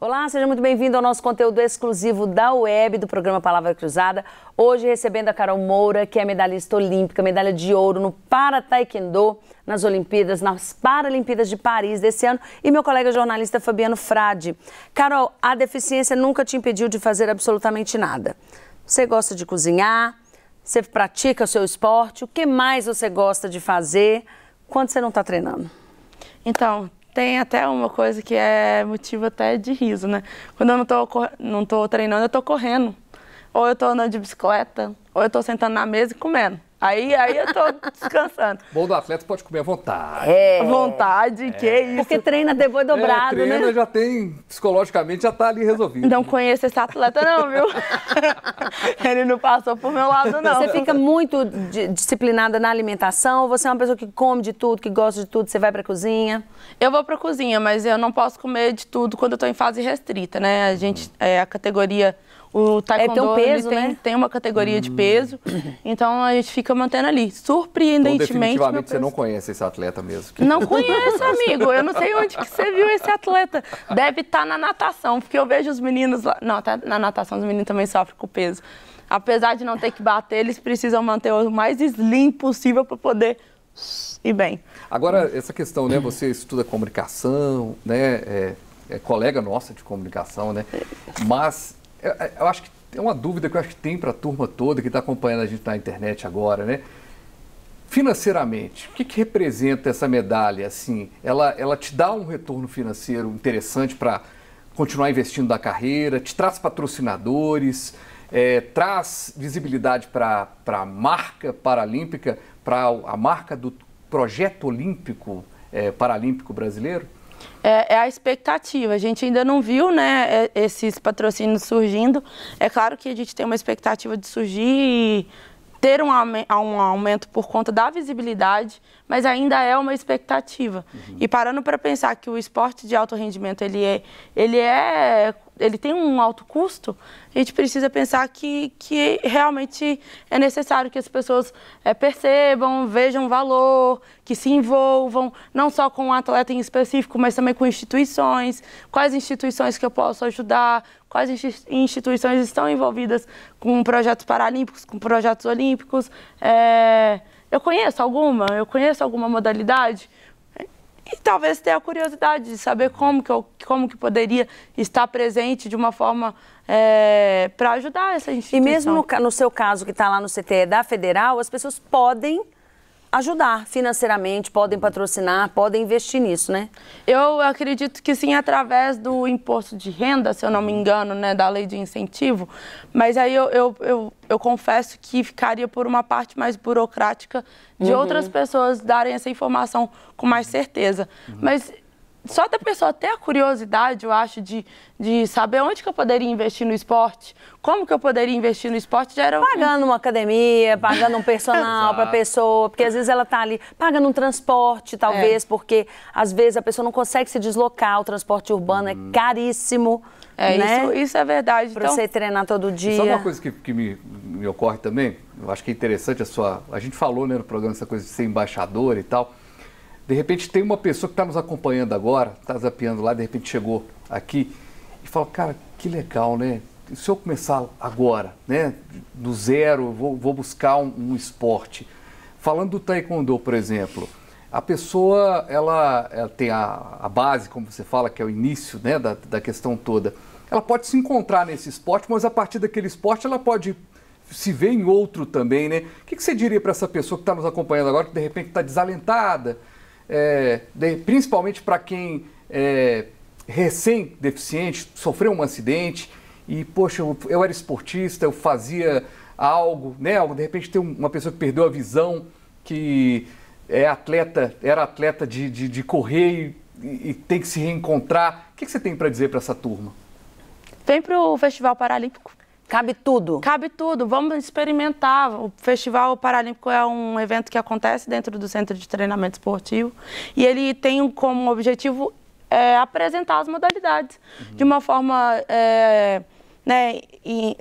Olá, seja muito bem-vindo ao nosso conteúdo exclusivo da web do programa Palavra Cruzada. Hoje recebendo a Carol Moura, que é medalhista olímpica, medalha de ouro no Para Taekwondo, nas Olimpíadas, nas Paralimpíadas de Paris desse ano, e meu colega jornalista Fabiano Frade. Carol, a deficiência nunca te impediu de fazer absolutamente nada. Você gosta de cozinhar, você pratica o seu esporte, o que mais você gosta de fazer quando você não está treinando? Então, tem até uma coisa que é motivo até de riso, né? Quando eu não tô, não tô treinando, eu tô correndo. Ou eu tô andando de bicicleta, ou eu tô sentando na mesa e comendo. Aí, aí eu tô descansando. Bom do atleta pode comer à vontade. É. é. À vontade, é. que é isso. Porque treina depois é, dobrado, é, treina, né? já tem, psicologicamente, já tá ali resolvido. Não conheço esse atleta não, viu? Ele não passou pro meu lado, não. Você fica muito disciplinada na alimentação? Você é uma pessoa que come de tudo, que gosta de tudo? Você vai pra cozinha? Eu vou pra cozinha, mas eu não posso comer de tudo quando eu tô em fase restrita, né? A gente, é, a categoria o taekwondo é, tem um peso, tem, né? tem uma categoria hum. de peso, hum. então a gente fica mantendo ali. Surpreendentemente... Então, definitivamente você não conhece esse atleta mesmo. Que... Não conheço, amigo. Eu não sei onde que você viu esse atleta. Deve estar tá na natação, porque eu vejo os meninos lá... Não, tá na natação os meninos também sofrem com peso. Apesar de não ter que bater, eles precisam manter o mais slim possível para poder ir bem. Agora, essa questão, né? Você estuda comunicação, né? É, é colega nossa de comunicação, né? Mas eu, é, eu, acho que é uma dúvida que eu acho que tem para a turma toda que está acompanhando a gente na internet agora, né? Financeiramente, o que, que representa essa medalha? Assim, ela, ela te dá um retorno financeiro interessante para continuar investindo na carreira, te traz patrocinadores, é, traz visibilidade para a marca paralímpica, para a marca do projeto olímpico é, paralímpico brasileiro? é, é, a expectativa. A gente ainda não viu né, é, esses patrocínios surgindo. É claro que a gente tem uma expectativa de surgir e ter um, um aumento por conta da visibilidade, mas ainda é uma expectativa. Uhum. E parando para pensar que o esporte de alto rendimento ele é, ele é ele tem um alto custo, a gente precisa pensar que, que realmente é necessário que as pessoas é, percebam, vejam valor, que se envolvam, não só com o um atleta em específico, mas também com instituições, quais instituições que eu posso ajudar, quais instituições estão envolvidas com projetos paralímpicos, com projetos olímpicos. É, eu conheço alguma, eu conheço alguma modalidade, e talvez tenha a curiosidade de saber como que, eu, como que poderia estar presente de uma forma é, eh, para ajudar essa instituição. E mesmo no, no seu caso, que está lá no CTE da Federal, as pessoas podem ajudar financeiramente, podem patrocinar, podem investir nisso, né? Eu acredito que sim, através do imposto de renda, se eu não me engano, né, da lei de incentivo, mas aí eu, eu, eu, eu confesso que ficaria por uma parte mais burocrática de uhum. outras pessoas darem essa informação com mais certeza. Uhum. Mas só da pessoa ter a curiosidade, eu acho, de, de saber onde que eu poderia investir no esporte, como que eu poderia investir no esporte, já era... Pagando uma academia, pagando um personal para a pessoa, porque às vezes ela está ali, pagando um transporte, talvez, é. porque às vezes a pessoa não consegue se deslocar, o transporte urbano hum. é uhum. caríssimo. É, né? isso, isso é verdade. Para então... você treinar todo dia. Só uma coisa que, que me, me ocorre também, eu acho que é interessante a sua... A gente falou né, no programa essa coisa de ser embaixador e tal... De repente tem uma pessoa que está nos acompanhando agora, está zapeando lá, de repente chegou aqui e fala, cara, que legal, né? Se eu começar agora, né? Do zero, vou, vou buscar um, um esporte. Falando do taekwondo, por exemplo, a pessoa ela, ela tem a, a, base, como você fala, que é o início né, da, da questão toda. Ela pode se encontrar nesse esporte, mas a partir daquele esporte ela pode se ver em outro também, né? O que, que você diria para essa pessoa que está nos acompanhando agora, que de repente está desalentada, é, de, principalmente para quem é recém-deficiente, sofreu um acidente e, poxa, eu, eu, era esportista, eu fazia algo, né? de repente tem uma pessoa que perdeu a visão, que é atleta, era atleta de, de, de correr e, e, tem que se reencontrar. O que, que você tem para dizer para essa turma? Vem para o Festival Paralímpico. Cabe tudo. Cabe tudo. Vamos experimentar. O Festival Paralímpico é um evento que acontece dentro do Centro de Treinamento Esportivo e ele tem como objetivo é, apresentar as modalidades uhum. de uma forma é, né, e,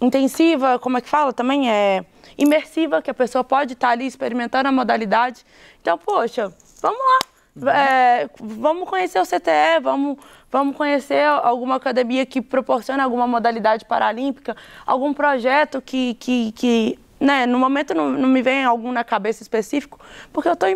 intensiva, como é que fala também? É imersiva, que a pessoa pode estar ali experimentando a modalidade. Então, poxa, vamos lá. É, vamos conhecer o CTE, vamos, vamos conhecer alguma academia que proporciona alguma modalidade paralímpica, algum projeto que, que, que né, no momento não, não me vem algum na cabeça específico, porque eu estou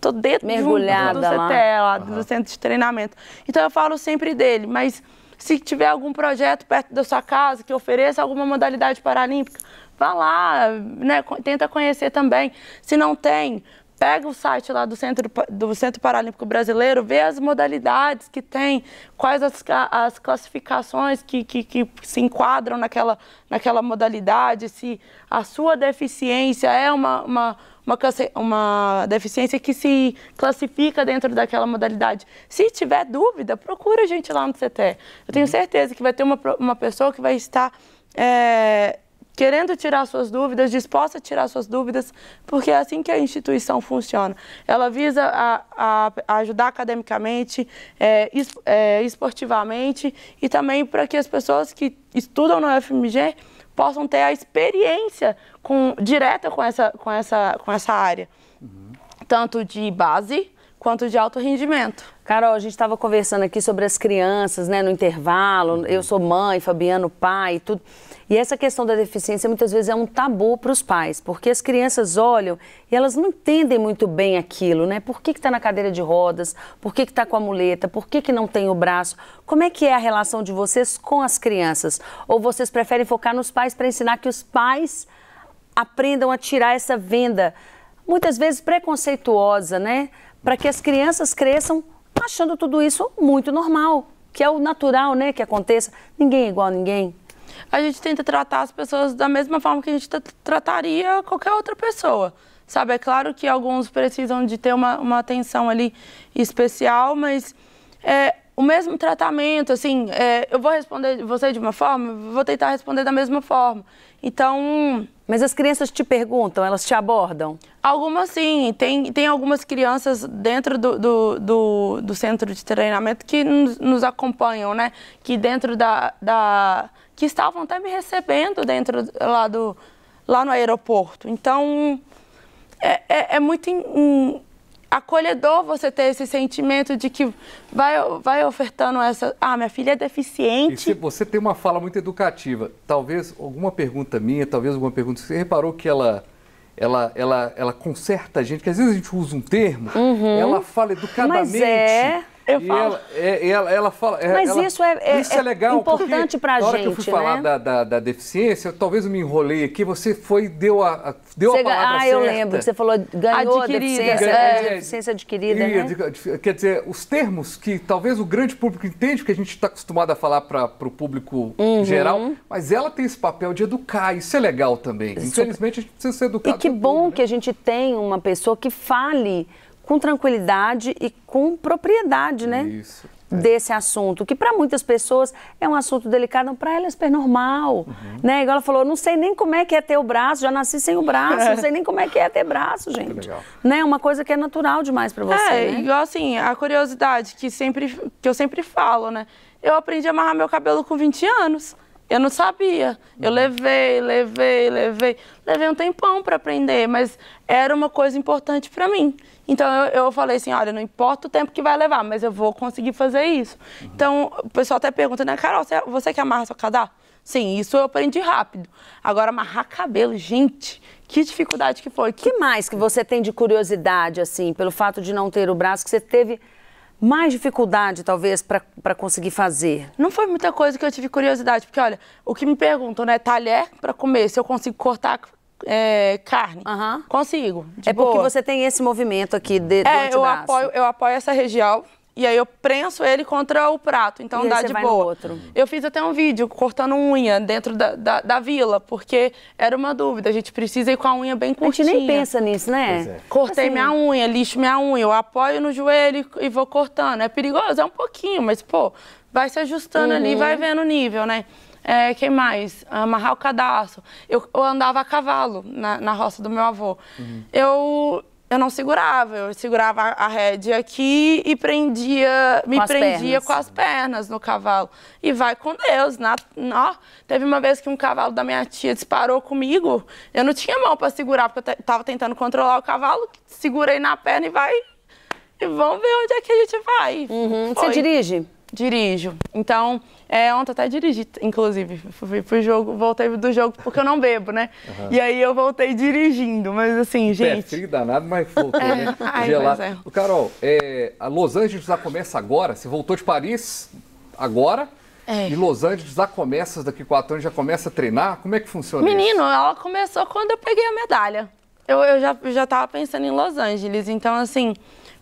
tô dentro Mergulhada do, CTE, lá, uhum. do centro de treinamento. Então eu falo sempre dele, mas se tiver algum projeto perto da sua casa que ofereça alguma modalidade paralímpica, vá lá, né, tenta conhecer também. Se não tem, Pega o site lá do Centro, do Centro Paralímpico Brasileiro, vê as modalidades que tem, quais as, as classificações que, que, que se enquadram naquela, naquela modalidade, se a sua deficiência é uma, uma uma, uma, deficiência que se classifica dentro daquela modalidade. Se tiver dúvida, procura a gente lá no CTE. Eu tenho uhum. certeza que vai ter uma, uma pessoa que vai estar é, querendo tirar suas dúvidas, disposta a tirar suas dúvidas, porque é assim que a instituição funciona. Ela visa a, a, ajudar academicamente, é, es, é, esportivamente e também para que as pessoas que estudam no FMG possam ter a experiência com, direta com essa, com, essa, com essa área. Uhum. Tanto de base, quanto de alto rendimento. Carol, a gente estava conversando aqui sobre as crianças, né, no intervalo. Uhum. Eu sou mãe, Fabiano pai, tudo. E essa questão da deficiência muitas vezes é um tabu para os pais, porque as crianças olham e elas não entendem muito bem aquilo, né? Por que está na cadeira de rodas? Por que está com a muleta? Por que, que não tem o braço? Como é que é a relação de vocês com as crianças? Ou vocês preferem focar nos pais para ensinar que os pais aprendam a tirar essa venda, muitas vezes preconceituosa, né? para que as crianças cresçam achando tudo isso muito normal, que é o natural, né, que aconteça. Ninguém é igual a ninguém. A gente tenta tratar as pessoas da mesma forma que a gente trataria qualquer outra pessoa. Sabe, é claro que alguns precisam de ter uma, uma atenção ali especial, mas é, o mesmo tratamento, assim, é, eu vou responder você de uma forma, vou tentar responder da mesma forma. Então. Mas as crianças te perguntam, elas te abordam? Algumas sim. Tem, tem algumas crianças dentro do, do, do, do centro de treinamento que nos, nos, acompanham, né? Que dentro da, da. que estavam até me recebendo dentro lá do. lá no aeroporto. Então. É, é, é muito. In, in, acolhedor você ter esse sentimento de que vai, vai ofertando essa. Ah, minha filha é deficiente. E você tem uma fala muito educativa. Talvez alguma pergunta minha, talvez alguma pergunta. Você reparou que ela. Ela, ela, ela conserta a gente, que às vezes a gente usa um termo, uhum. ela fala educadamente. Mas é eu e falo. Ela, é, ela, ela fala. É, mas ela, isso é, é, isso é, é legal, importante para a gente. Na hora que eu fui né? falar da, da, da, deficiência, talvez eu me enrolei aqui. Você foi deu a, deu você, a palavra Ah, certa. eu lembro. Você falou ganhou adquirida. deficiência, é, deficiência adquirida. E, né? Quer dizer, os termos que talvez o grande público entende, que a gente está acostumado a falar para o público uhum. geral, mas ela tem esse papel de educar. Isso é legal também. Infelizmente, a gente precisa ser educado. E que bom né? que a gente tem uma pessoa que fale com tranquilidade e com propriedade, né? Isso. É. Desse assunto, que para muitas pessoas é um assunto delicado, para ela é super normal. Uhum. Né? Igual ela falou, não sei nem como é que é ter o braço, já nasci sem o braço, não é. sei nem como é que é ter braço, gente. Né? É uma coisa que é natural demais para você. É, né? igual assim, a curiosidade que, sempre, que eu sempre falo, né? Eu aprendi a amarrar meu cabelo com 20 anos. Eu não sabia. Eu uhum. levei, levei, levei. Levei um tempão para aprender, mas era uma coisa importante para mim. Então eu, eu, falei assim: olha, não importa o tempo que vai levar, mas eu vou conseguir fazer isso. Uhum. Então o pessoal até pergunta, né, Carol, você, você que amarra seu cadarço? Sim, isso eu aprendi rápido. Agora, amarrar cabelo, gente, que dificuldade que foi. que mais que você tem de curiosidade, assim, pelo fato de não ter o braço que você teve? mais dificuldade, talvez, para conseguir fazer? Não foi muita coisa que eu tive curiosidade, porque, olha, o que me perguntam, né, talher para comer, se eu consigo cortar é, carne. Uhum. Consigo. é boa. porque você tem esse movimento aqui de, é, do eu apoio, eu apoio essa região e aí eu prenso ele contra o prato, então e dá de boa. Eu fiz até um vídeo cortando unha dentro da, da, da, vila, porque era uma dúvida, a gente precisa ir com a unha bem curtinha. A gente nem pensa nisso, né? É. Cortei assim, minha unha, lixo minha unha, eu apoio no joelho e vou cortando. É perigoso? É um pouquinho, mas pô, vai se ajustando uhum. ali, vai vendo o nível, né? É, quem mais? Amarrar o cadastro. Eu, eu andava a cavalo na, na roça do meu avô. Uhum. Eu eu não segurava, eu segurava a rédea aqui e prendia, me com prendia pernas. com as pernas no cavalo. E vai com Deus. Na, na, teve uma vez que um cavalo da minha tia disparou comigo, eu não tinha mão para segurar, porque eu estava tentando controlar o cavalo, segurei na perna e vai. E vamos ver onde é que a gente vai. Uhum. Você dirige? dirijo. Então, é, ontem até dirigi, inclusive. Fui pro jogo, voltei do jogo, porque eu não bebo, né? Uhum. E aí eu voltei dirigindo, mas assim, gente. É frio danado, mas voltou, é. né? Ai, Gelado. Mas é. Carol, é, a Los Angeles já começa agora. Você voltou de Paris agora. É. E Los Angeles já começa, daqui quatro anos já começa a treinar? Como é que funciona Menino, isso? ela começou quando eu peguei a medalha. Eu, eu já, já tava pensando em Los Angeles, então assim.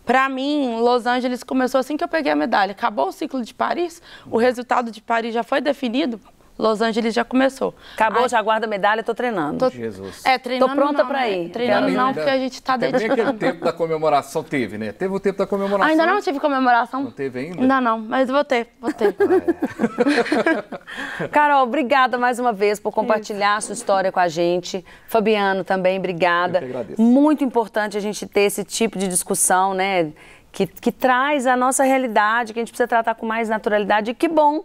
Para mim, Los Angeles começou assim que eu peguei a medalha. Acabou o ciclo de Paris, o resultado de Paris já foi definido. Los Angeles já começou. Acabou, já guarda medalha, tô treinando. Tô, Jesus. É, treinando Tô pronta para ir. né? ir. Treinando não, porque a gente tá dentro. Também o tempo da comemoração teve, né? Teve o tempo da comemoração. Ainda não tive comemoração. Não teve ainda? Ainda não, mas vou ter, vou ter. Ah, é. Carol, obrigada mais uma vez por compartilhar Isso. a sua história com a gente. Fabiano também, obrigada. Eu que agradeço. Muito importante a gente ter esse tipo de discussão, né? Que, que traz a nossa realidade, que a gente precisa tratar com mais naturalidade. E que bom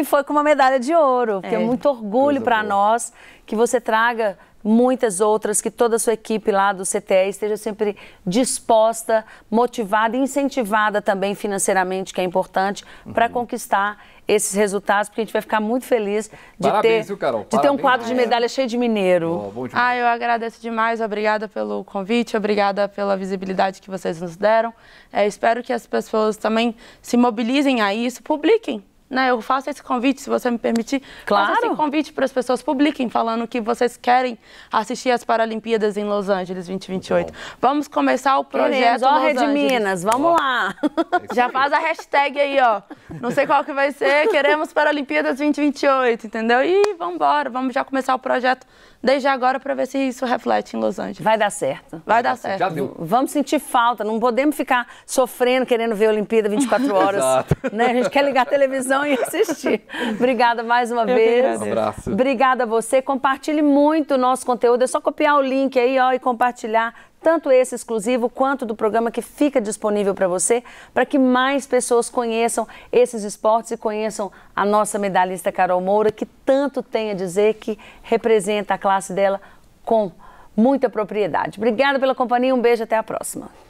que foi com uma medalha de ouro, que é, é muito orgulho para nós que você traga muitas outras, que toda a sua equipe lá do CTE esteja sempre disposta, motivada, incentivada também financeiramente, que é importante, uhum. para conquistar esses resultados, porque a gente vai ficar muito feliz de, Parabéns, ter, viu, Carol? de ter um quadro de medalha cheio de mineiro. Oh, ah, eu agradeço demais, obrigada pelo convite, obrigada pela visibilidade que vocês nos deram. É, espero que as pessoas também se mobilizem a isso, publiquem né, eu faço esse convite, se você me permitir. Claro. Faço esse convite para as pessoas publiquem falando que vocês querem assistir as Paralimpíadas em Los Angeles 2028. Vamos começar o projeto Queremos, ó, Rede Minas, vamos lá. Já faz a hashtag aí, ó. Não sei qual que vai ser, queremos Paralimpíadas 2028, entendeu? E vamos embora, vamos já começar o projeto desde agora para ver se isso reflete em Los Angeles. Vai dar certo. Vai, dar, certo. Já viu. Vamos sentir falta, não podemos ficar sofrendo, querendo ver a Olimpíada 24 horas. Exato. Né? A gente quer ligar a televisão televisão e assistir. Obrigada mais uma Eu vez. Um abraço. Obrigada a você. Compartilhe muito o nosso conteúdo. É só copiar o link aí ó, e compartilhar tanto esse exclusivo quanto do programa que fica disponível para você, para que mais pessoas conheçam esses esportes e conheçam a nossa medalhista Carol Moura, que tanto tem a dizer que representa a classe dela com muita propriedade. Obrigada pela companhia, um beijo, até a próxima.